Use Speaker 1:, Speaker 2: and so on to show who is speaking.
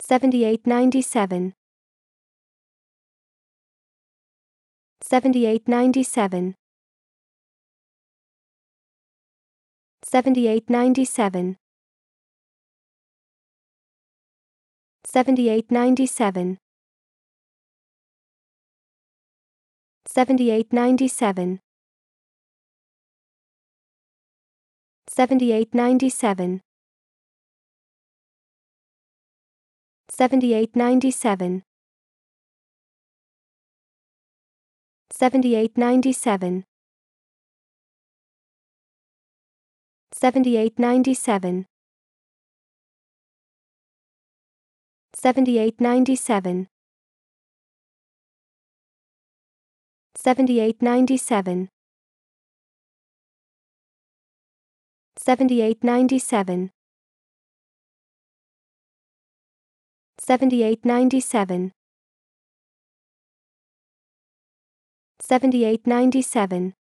Speaker 1: 7897 7897 7897 7897 7897 7897 7897 7897 7897 7897 7897 7897 7897 7897